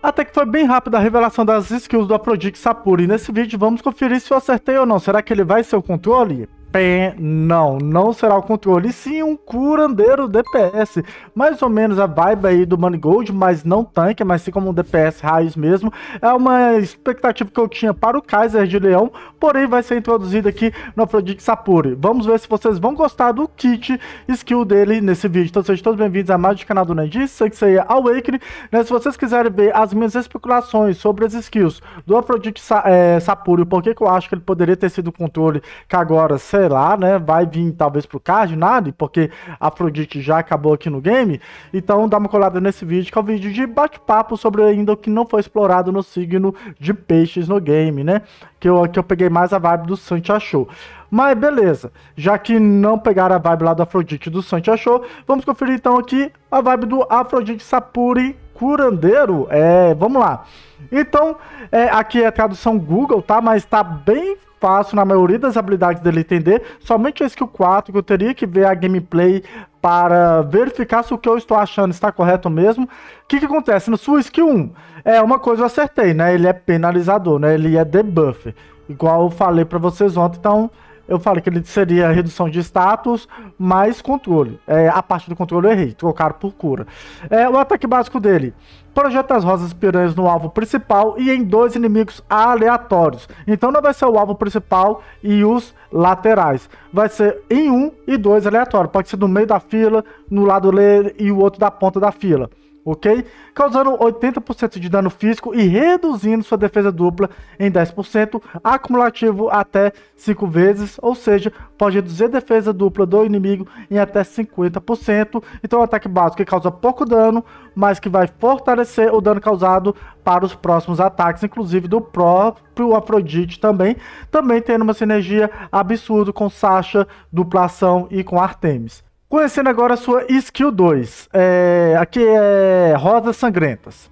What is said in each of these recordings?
Até que foi bem rápida a revelação das skills do Afrodite Sapuri. Nesse vídeo vamos conferir se eu acertei ou não. Será que ele vai ser o controle? Pé, não, não será o controle, e sim um curandeiro DPS. Mais ou menos a vibe aí do Money Gold, mas não tanque, mas sim como um DPS raiz mesmo. É uma expectativa que eu tinha para o Kaiser de Leão, porém vai ser introduzido aqui no Afrodite Sapuri. Vamos ver se vocês vão gostar do kit skill dele nesse vídeo. Então sejam todos bem-vindos a mais um canal do Nandi, Sexy é Awakening. Né, se vocês quiserem ver as minhas especulações sobre as skills do Afrodite Sa é, eh, Sapuri, por que eu acho que ele poderia ter sido o controle que agora sei lá, né? Vai vir talvez pro card, nada, porque a Afrodite já acabou aqui no game. Então dá uma colada nesse vídeo, que é um vídeo de bate-papo sobre ainda o que não foi explorado no signo de peixes no game, né? Que eu, que eu peguei mais a vibe do Santi achou. Mas beleza, já que não pegaram a vibe lá do Afrodite do Santi achou, vamos conferir então aqui a vibe do Afrodite Sapuri curandeiro. É, vamos lá. Então, é, aqui é a tradução Google, tá? Mas tá bem fácil na maioria das habilidades dele entender. Somente a skill 4 que eu teria que ver a gameplay para verificar se o que eu estou achando está correto mesmo. O que, que acontece? No sua skill 1, é uma coisa eu acertei, né? Ele é penalizador, né? Ele é debuff. Igual eu falei para vocês ontem, então eu falei que ele seria redução de status mais controle. É, a parte do controle eu errei, trocaram por cura. É, o ataque básico dele projeta as rosas piranhas no alvo principal e em dois inimigos aleatórios. Então não vai ser o alvo principal e os laterais. Vai ser em um e dois aleatórios. Pode ser no meio da fila, no lado dele e o outro da ponta da fila ok? Causando 80% de dano físico e reduzindo sua defesa dupla em 10%, acumulativo até 5 vezes, ou seja, pode reduzir a defesa dupla do inimigo em até 50%. Então, um ataque básico que causa pouco dano, mas que vai fortalecer o dano causado para os próximos ataques, inclusive do próprio Afrodite também, também tendo uma sinergia absurda com Sasha, duplação e com Artemis. Conhecendo agora a sua skill 2. É, aqui é Rosas Sangrentas.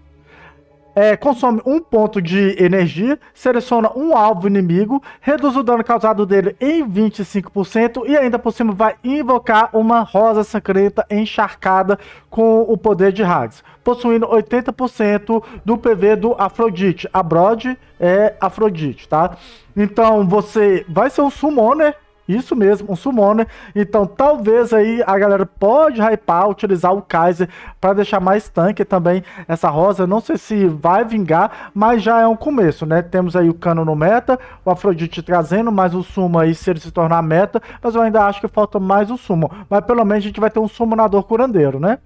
É, consome um ponto de energia, seleciona um alvo inimigo, reduz o dano causado dele em 25% e ainda por cima vai invocar uma rosa sangrenta encharcada com o poder de Hags, possuindo 80% do PV do Afrodite. A Brod é Afrodite, tá? Então você vai ser um summoner isso mesmo, um summoner. Então talvez aí a galera pode hypar, utilizar o Kaiser para deixar mais tanque também essa rosa. Não sei se vai vingar, mas já é um começo, né? Temos aí o Cano no meta, o Afrodite trazendo mais um sumo aí se ele se tornar meta, mas eu ainda acho que falta mais um sumo. Mas pelo menos a gente vai ter um sumonador curandeiro, né?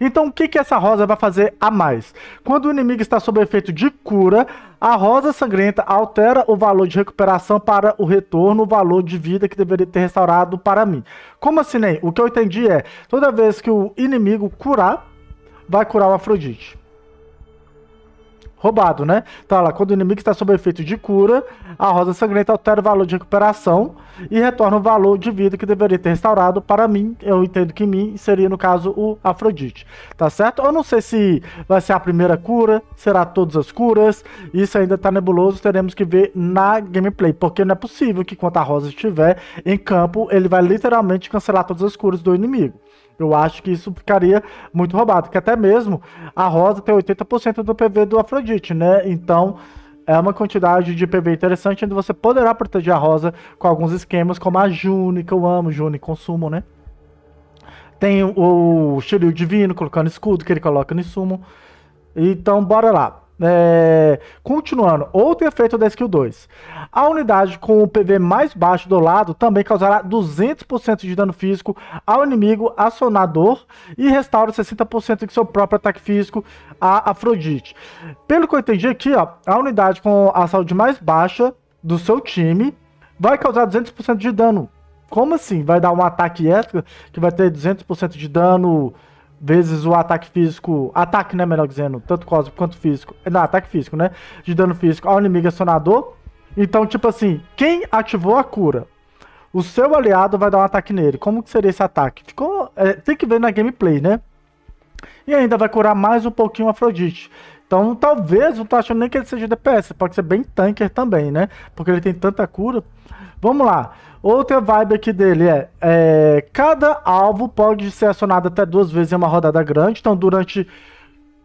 Então, o que, que essa rosa vai fazer a mais? Quando o inimigo está sob efeito de cura, a rosa sangrenta altera o valor de recuperação para o retorno, o valor de vida que deveria ter restaurado para mim. Como assim, Ney? O que eu entendi é, toda vez que o inimigo curar, vai curar o Afrodite roubado, né? Tá lá, quando o inimigo está sob efeito de cura, a rosa sangrenta altera o valor de recuperação e retorna o valor de vida que deveria ter restaurado para mim. Eu entendo que mim seria, no caso, o Afrodite, tá certo? Eu não sei se vai ser a primeira cura, será todas as curas, isso ainda tá nebuloso, teremos que ver na gameplay, porque não é possível que quando a rosa estiver em campo, ele vai literalmente cancelar todas as curas do inimigo. Eu acho que isso ficaria muito roubado, que até mesmo a Rosa tem 80% do PV do Afrodite, né? Então é uma quantidade de PV interessante, onde você poderá proteger a Rosa com alguns esquemas, como a Juni que eu amo, Juni consumo, né? Tem o Xerio Divino colocando escudo, que ele coloca no sumo. Então, bora lá. É, continuando, outro efeito da skill 2. A unidade com o PV mais baixo do lado também causará 200% de dano físico ao inimigo acionador e restaura 60% de seu próprio ataque físico a Afrodite. Pelo que eu entendi aqui, ó, a unidade com a saúde mais baixa do seu time vai causar 200% de dano. Como assim? Vai dar um ataque extra que vai ter 200% de dano vezes o ataque físico, ataque, né, melhor dizendo, tanto cósmico quanto físico, é, não, ataque físico, né, de dano físico ao inimigo acionador. Então, tipo assim, quem ativou a cura, o seu aliado vai dar um ataque nele. Como que seria esse ataque? Ficou, é, tem que ver na gameplay, né? E ainda vai curar mais um pouquinho a Afrodite. Então talvez eu tô achando nem que ele seja DPS, pode ser bem tanker também, né? Porque ele tem tanta cura. Vamos lá. Outra vibe aqui dele é, é cada alvo pode ser acionado até duas vezes em uma rodada grande. Então durante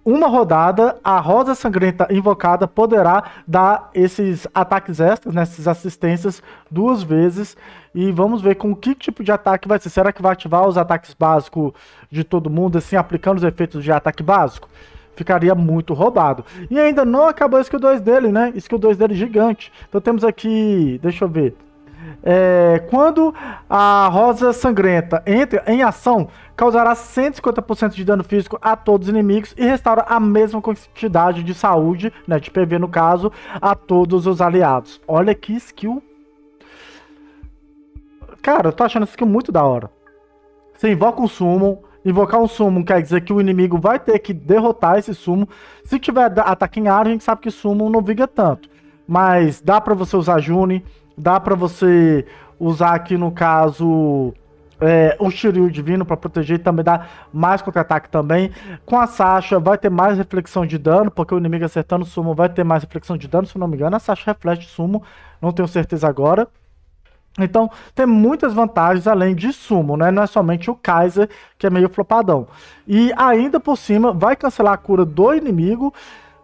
uma rodada, a Rosa Sangrenta invocada poderá dar esses ataques extras, né, essas assistências, duas vezes. E vamos ver com que tipo de ataque vai ser. Será que vai ativar os ataques básicos de todo mundo, assim, aplicando os efeitos de ataque básico? ficaria muito roubado. E ainda não acabou skill 2 dele, né? Skill 2 dele gigante. Então temos aqui, deixa eu ver. É, quando a rosa sangrenta entra em ação, causará 150% de dano físico a todos os inimigos e restaura a mesma quantidade de saúde, né, de PV no caso, a todos os aliados. Olha que skill. Cara, eu tô achando essa skill muito da hora. Você invoca um summon, invocar um sumo quer dizer que o inimigo vai ter que derrotar esse sumo. Se tiver ataque em área, a gente sabe que sumo não viga tanto. Mas dá para você usar June, dá para você usar aqui no caso é, o Shiryu Divino para proteger também dá mais contra-ataque também. Com a Sasha vai ter mais reflexão de dano, porque o inimigo acertando o sumo vai ter mais reflexão de dano, se não me engano. A Sasha reflete sumo, não tenho certeza agora. Então, tem muitas vantagens além de sumo, né? Não é somente o Kaiser, que é meio flopadão. E ainda por cima, vai cancelar a cura do inimigo,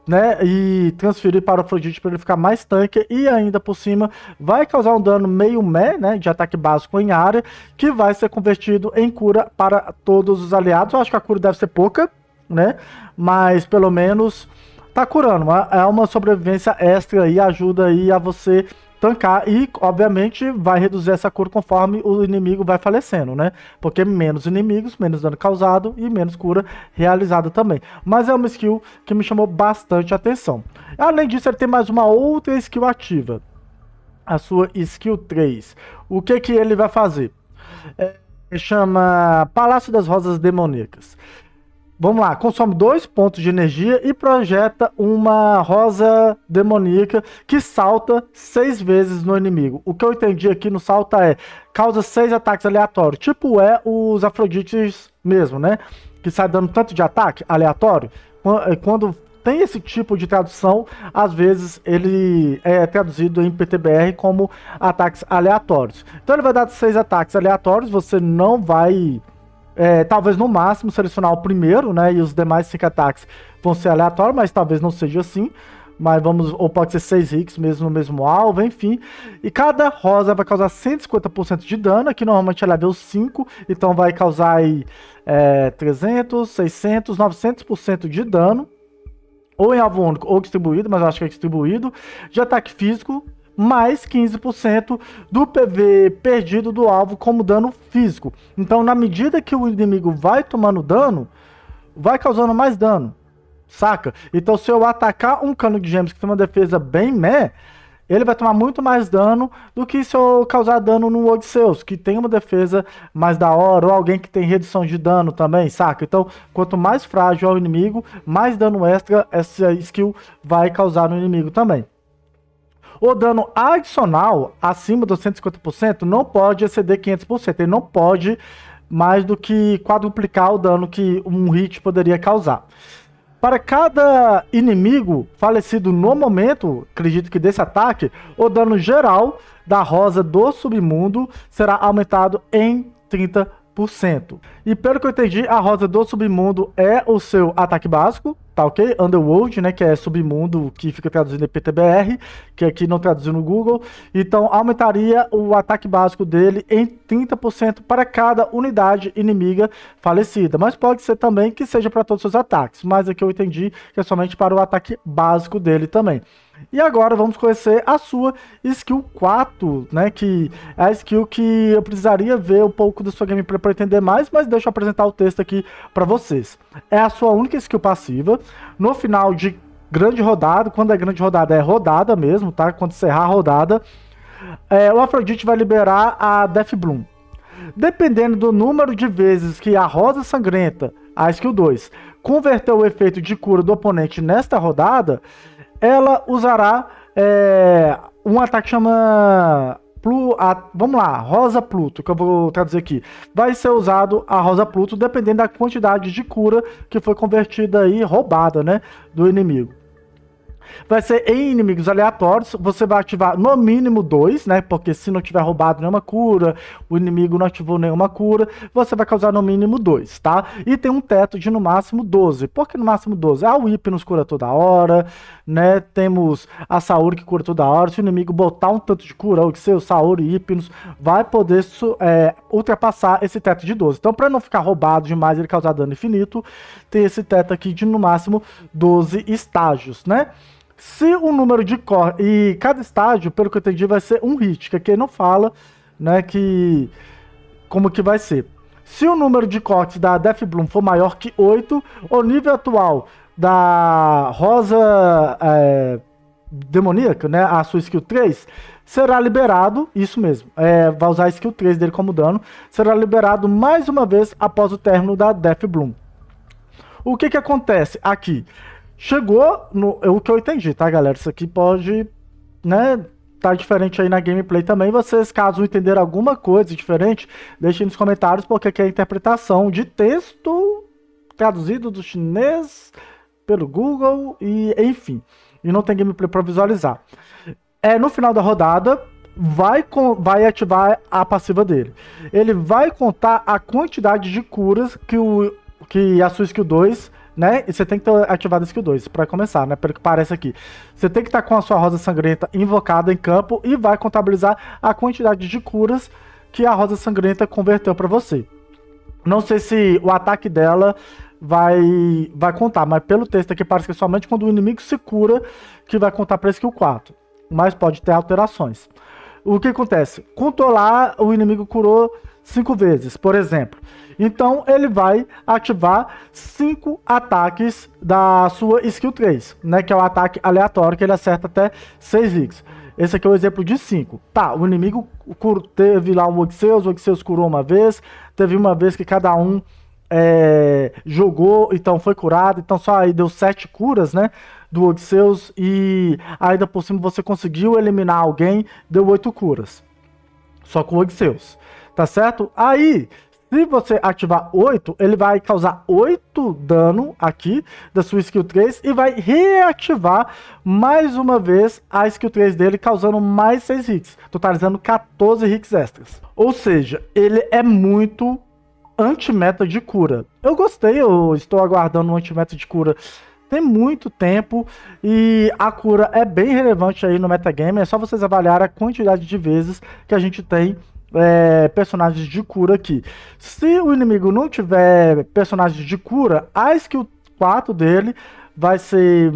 né? E transferir para o Afrodite para ele ficar mais tanque. E ainda por cima, vai causar um dano meio mé, né? De ataque básico em área, que vai ser convertido em cura para todos os aliados. Eu acho que a cura deve ser pouca, né? Mas pelo menos tá curando. É uma sobrevivência extra e ajuda aí a você tancar e, obviamente, vai reduzir essa cura conforme o inimigo vai falecendo, né? Porque menos inimigos, menos dano causado e menos cura realizada também. Mas é uma skill que me chamou bastante atenção. Além disso, ele tem mais uma outra skill ativa, a sua skill 3. O que que ele vai fazer? É, chama Palácio das Rosas Demoníacas. Vamos lá, consome dois pontos de energia e projeta uma rosa demoníaca que salta seis vezes no inimigo. O que eu entendi aqui no salta é causa seis ataques aleatórios, tipo é os Afrodites mesmo, né? Que sai dando tanto de ataque aleatório. Eh, quando tem esse tipo de tradução, às vezes ele é traduzido em PTBR como ataques aleatórios. Então ele vai dar seis ataques aleatórios, você não vai é, talvez no máximo selecionar o primeiro, né? E os demais cinco ataques vão ser aleatórios, mas talvez não seja assim. Mas vamos, ou pode ser seis hits mesmo no mesmo alvo, enfim. E cada rosa vai causar 150% de dano, que normalmente é level 5, então vai causar aí é, 300, 600, 900% de dano. Ou em alvo único, ou distribuído, mas eu acho que é distribuído. De ataque físico, mais 15% do PV perdido do alvo como dano físico. Então, na medida que o inimigo vai tomando dano, vai causando mais dano, saca? Então, se eu atacar um cano de gêmeos que tem uma defesa bem meh, ele vai tomar muito mais dano do que se eu causar dano no Odisseus, que tem uma defesa mais da hora, ou alguém que tem redução de dano também, saca? Então, quanto mais frágil é o inimigo, mais dano extra essa skill vai causar no inimigo também. O dano adicional acima dos 150% não pode exceder 500%. Ele não pode mais do que quadruplicar o dano que um hit poderia causar. Para cada inimigo falecido no momento, acredito que desse ataque, o dano geral da rosa do submundo será aumentado em 30%. E pelo que eu entendi, a Rosa do Submundo é o seu ataque básico, tá ok? Underworld, né? Que é submundo que fica traduzido em PTBR, que aqui não traduziu no Google. Então aumentaria o ataque básico dele em 30% para cada unidade inimiga falecida. Mas pode ser também que seja para todos os ataques. Mas aqui eu entendi que é somente para o ataque básico dele também. E agora vamos conhecer a sua skill 4, né? Que é a skill que eu precisaria ver um pouco da sua gameplay para entender mais, mas deixa eu apresentar o texto aqui para vocês. É a sua única skill passiva. No final de grande rodada, quando é grande rodada, é rodada mesmo, tá? Quando encerrar a rodada, é, o Afrodite vai liberar a Death Bloom. Dependendo do número de vezes que a Rosa Sangrenta, a skill 2, converteu o efeito de cura do oponente nesta rodada, ela usará é, um ataque chamado Plu, a, vamos lá, Rosa Pluto, que eu vou traduzir aqui. Vai ser usado a Rosa Pluto dependendo da quantidade de cura que foi convertida aí, roubada, né? Do inimigo. Vai ser em inimigos aleatórios, você vai ativar no mínimo dois, né? Porque se não tiver roubado nenhuma cura, o inimigo não ativou nenhuma cura, você vai causar no mínimo dois, tá? E tem um teto de no máximo 12. Por que no máximo 12? A WIP nos cura toda hora, né? Temos a Saori que cura toda hora. Se o inimigo botar um tanto de cura, o que seu Saori Hipnos vai poder é, ultrapassar esse teto de 12. Então, para não ficar roubado demais ele causar dano infinito, tem esse teto aqui de no máximo 12 estágios, né? Se o número de core. E cada estágio, pelo que eu entendi, vai ser um hit, que aqui não fala, né? Que. Como que vai ser. Se o número de cortes da Death Bloom for maior que 8, o nível atual da Rosa. É, demoníaca, né? A sua skill 3, será liberado, isso mesmo, é, vai usar a skill 3 dele como dano, será liberado mais uma vez após o término da Death Bloom. O que que acontece aqui? Chegou no. É o que eu entendi, tá, galera? Isso aqui pode. né? Tá diferente aí na gameplay também. Vocês, caso entenderam alguma coisa diferente, deixem nos comentários, porque aqui é a interpretação de texto traduzido do chinês pelo Google e enfim e não tem gameplay para visualizar. É, no final da rodada, vai, com, vai ativar a passiva dele. Ele vai contar a quantidade de curas que, o, que a sua skill 2 né? E você tem que ter ativado a skill 2 para começar, né? Pelo que parece aqui. Você tem que estar tá com a sua rosa sangrenta invocada em campo e vai contabilizar a quantidade de curas que a rosa sangrenta converteu para você. Não sei se o ataque dela vai vai contar, mas pelo texto aqui parece que é somente quando o inimigo se cura que vai contar para esse skill 4. Mas pode ter alterações. O que acontece? Controlar o inimigo curou cinco vezes, por exemplo. Então ele vai ativar cinco ataques da sua skill 3, né, que é o ataque aleatório que ele acerta até seis vezes. Esse aqui é o exemplo de 5. Tá, o inimigo teve lá um Oxeus, o Oxeus curou uma vez, teve uma vez que cada um é, jogou, então foi curado, então só aí deu 7 curas, né? Do Oxeus e ainda por cima você conseguiu eliminar alguém, deu 8 curas. Só com o Oxeus, tá certo? Aí, se você ativar 8, ele vai causar 8 dano aqui da sua skill 3 e vai reativar mais uma vez a skill 3 dele, causando mais 6 hits, totalizando 14 hits extras. Ou seja, ele é muito anti-meta de cura. Eu gostei, eu estou aguardando um anti-meta de cura tem muito tempo e a cura é bem relevante aí no metagame. É só vocês avaliar a quantidade de vezes que a gente tem é, personagens de cura aqui. Se o inimigo não tiver personagens de cura, a skill 4 dele vai ser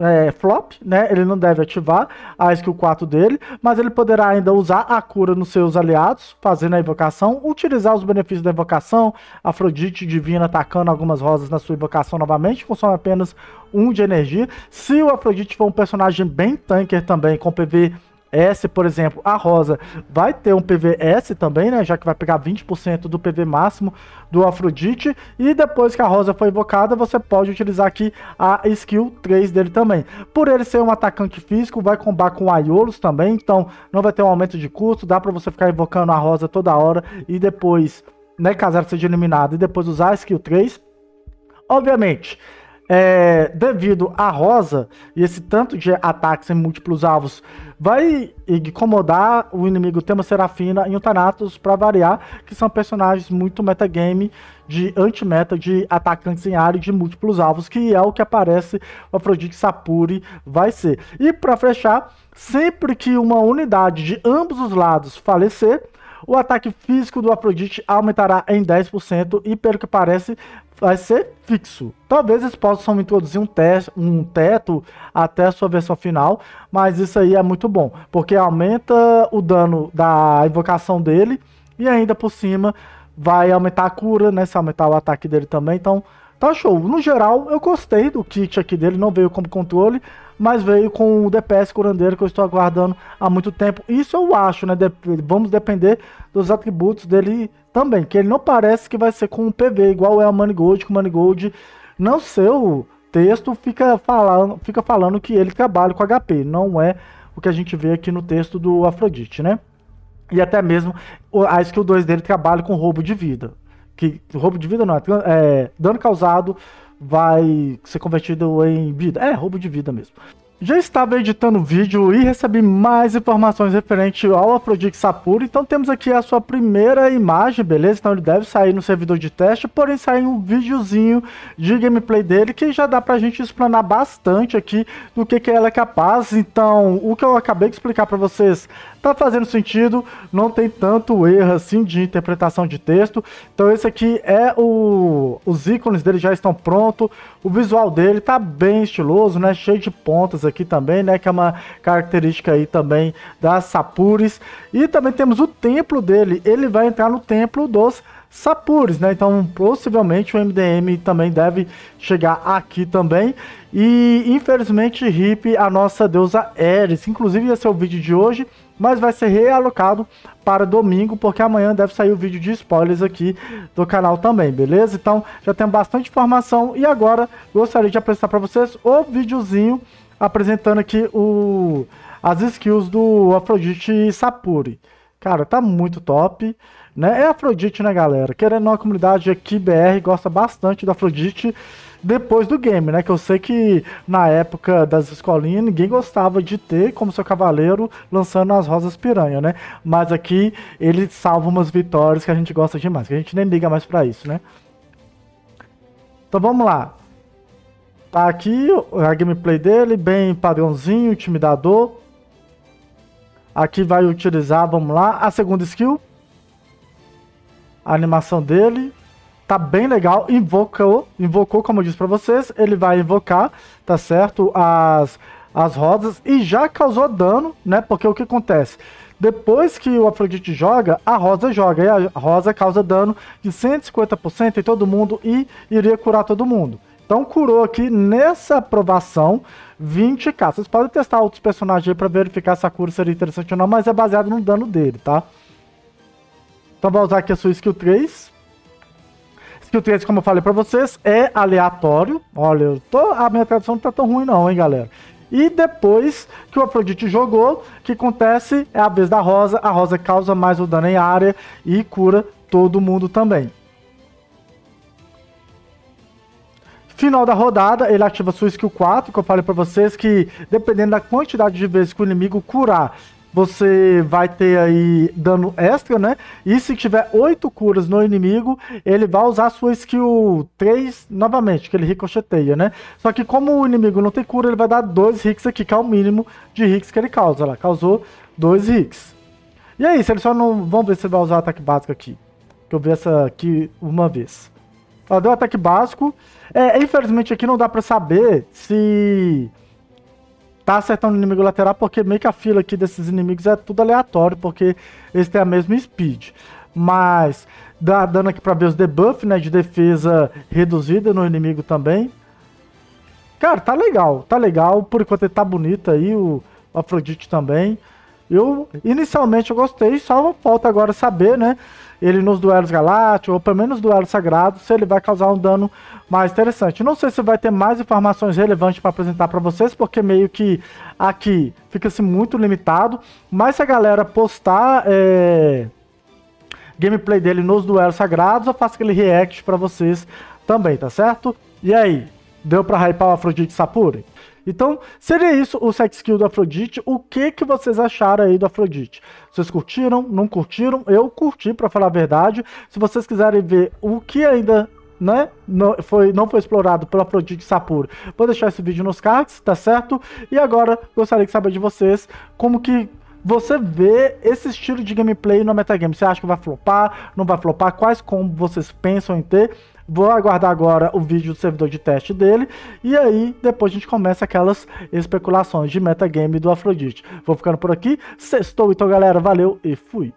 é, flop, né? Ele não deve ativar a skill 4 dele, mas ele poderá ainda usar a cura nos seus aliados, fazendo a invocação, utilizar os benefícios da invocação, Afrodite divina atacando algumas rosas na sua invocação novamente, consome apenas um de energia. Se o Afrodite for um personagem bem tanker também, com PV S, por exemplo, a rosa vai ter um PVS também, né? Já que vai pegar 20% do PV máximo do Afrodite. E depois que a rosa foi invocada, você pode utilizar aqui a skill 3 dele também. Por ele ser um atacante físico, vai combater com Aiolos também, então não vai ter um aumento de custo. Dá para você ficar invocando a rosa toda hora e depois, né, caso ela seja eliminada, e depois usar a skill 3. Obviamente, é, devido à rosa e esse tanto de ataques em múltiplos alvos vai incomodar o inimigo Tema Serafina e o Thanatos para variar, que são personagens muito metagame de anti-meta, de atacantes em área e de múltiplos alvos, que é o que aparece o Afrodite Sapuri vai ser. E para fechar, sempre que uma unidade de ambos os lados falecer, o ataque físico do Afrodite aumentará em 10% e, pelo que parece, vai ser fixo. Talvez eles possam introduzir um, te um teto até a sua versão final, mas isso aí é muito bom, porque aumenta o dano da invocação dele e ainda por cima vai aumentar a cura, né? Se aumentar o ataque dele também, então tá show. No geral, eu gostei do kit aqui dele, não veio como controle, mas veio com o DPS curandeiro que eu estou aguardando há muito tempo. Isso eu acho, né? De vamos depender dos atributos dele também, que ele não parece que vai ser com o PV, igual é o Gold, que o Gold. não seu texto, fica falando, fica falando que ele trabalha com HP, não é o que a gente vê aqui no texto do Afrodite, né? E até mesmo a skill 2 dele trabalha com roubo de vida que roubo de vida não, é, é, dano causado vai ser convertido em vida. É, roubo de vida mesmo. Já estava editando o vídeo e recebi mais informações referente ao Afrodite Sapura, então temos aqui a sua primeira imagem, beleza? Então ele deve sair no servidor de teste, porém saiu um videozinho de gameplay dele que já dá pra gente explanar bastante aqui do que, que ela é capaz. Então, o que eu acabei de explicar para vocês tá fazendo sentido, não tem tanto erro assim de interpretação de texto. Então esse aqui é o... os ícones dele já estão prontos, o visual dele tá bem estiloso, né? Cheio de pontas aqui aqui também, né? Que é uma característica aí também das Sapures. E também temos o templo dele. Ele vai entrar no templo dos Sapures, né? Então, possivelmente o MDM também deve chegar aqui também. E infelizmente, Hip, a nossa deusa Eris Inclusive, esse é o vídeo de hoje, mas vai ser realocado para domingo, porque amanhã deve sair o vídeo de spoilers aqui do canal também, beleza? Então, já tem bastante informação. E agora, gostaria de apresentar para vocês o videozinho apresentando aqui o, as skills do Afrodite Sapuri. Cara, tá muito top. Né? É Afrodite, né, galera? Querendo uma comunidade aqui, BR, gosta bastante do Afrodite depois do game, né? Que eu sei que na época das escolinhas ninguém gostava de ter como seu cavaleiro lançando as rosas piranha, né? Mas aqui ele salva umas vitórias que a gente gosta demais, que a gente nem liga mais para isso, né? Então vamos lá. Tá aqui a gameplay dele, bem padrãozinho, intimidador. Aqui vai utilizar, vamos lá, a segunda skill. A animação dele. Tá bem legal, invocou, invocou como eu disse pra vocês, ele vai invocar, tá certo, as, as rosas e já causou dano, né, porque o que acontece? Depois que o Afrodite joga, a Rosa joga, e a Rosa causa dano de 150% em todo mundo e iria curar todo mundo. Então curou aqui nessa aprovação 20k. Vocês podem testar outros personagens aí pra verificar se a cura seria interessante ou não, mas é baseado no dano dele, tá? Então vou usar aqui a sua skill 3. Skill 3, como eu falei pra vocês, é aleatório. Olha, eu tô, a minha tradução não tá tão ruim não, hein, galera? E depois que o Afrodite jogou, o que acontece é a vez da Rosa. A Rosa causa mais o dano em área e cura todo mundo também. Final da rodada, ele ativa sua skill 4, que eu falei para vocês que dependendo da quantidade de vezes que o inimigo curar, você vai ter aí dano extra, né? E se tiver 8 curas no inimigo, ele vai usar sua skill 3 novamente, que ele ricocheteia, né? Só que como o inimigo não tem cura, ele vai dar 2 hits aqui, que é o mínimo de hits que ele causa. Lá, causou 2 hits. E é isso, ele só não... Vamos ver se ele vai usar ataque básico aqui. Que eu vi essa aqui uma vez. Ela deu ataque básico. É, infelizmente aqui não dá pra saber se tá acertando o inimigo lateral, porque meio que a fila aqui desses inimigos é tudo aleatório, porque eles têm a mesma speed. Mas dá dano aqui pra ver os debuffs né, de defesa reduzida no inimigo também. Cara, tá legal, tá legal. Por enquanto ele tá bonito aí, o Afrodite também. Eu inicialmente eu gostei, só falta agora saber, né? Ele nos duelos galácticos, ou pelo menos duelos sagrados, se ele vai causar um dano mais interessante. Não sei se vai ter mais informações relevantes para apresentar para vocês, porque meio que aqui fica-se muito limitado. Mas se a galera postar é... gameplay dele nos duelos sagrados, eu faço aquele react para vocês também, tá certo? E aí, deu para hypar o Afrodite Sapuri? Então, seria isso o sex skill do Afrodite. O que que vocês acharam aí do Afrodite? Vocês curtiram? Não curtiram? Eu curti, para falar a verdade. Se vocês quiserem ver o que ainda né? Não foi, não foi explorado pela Afrodite Sapur, Vou deixar esse vídeo nos cards, tá certo? E agora, gostaria de saber de vocês como que você vê esse estilo de gameplay no metagame. Você acha que vai flopar? Não vai flopar? Quais combos vocês pensam em ter? Vou aguardar agora o vídeo do servidor de teste dele. E aí, depois a gente começa aquelas especulações de metagame do Afrodite. Vou ficando por aqui. Sextou, então, galera. Valeu e fui.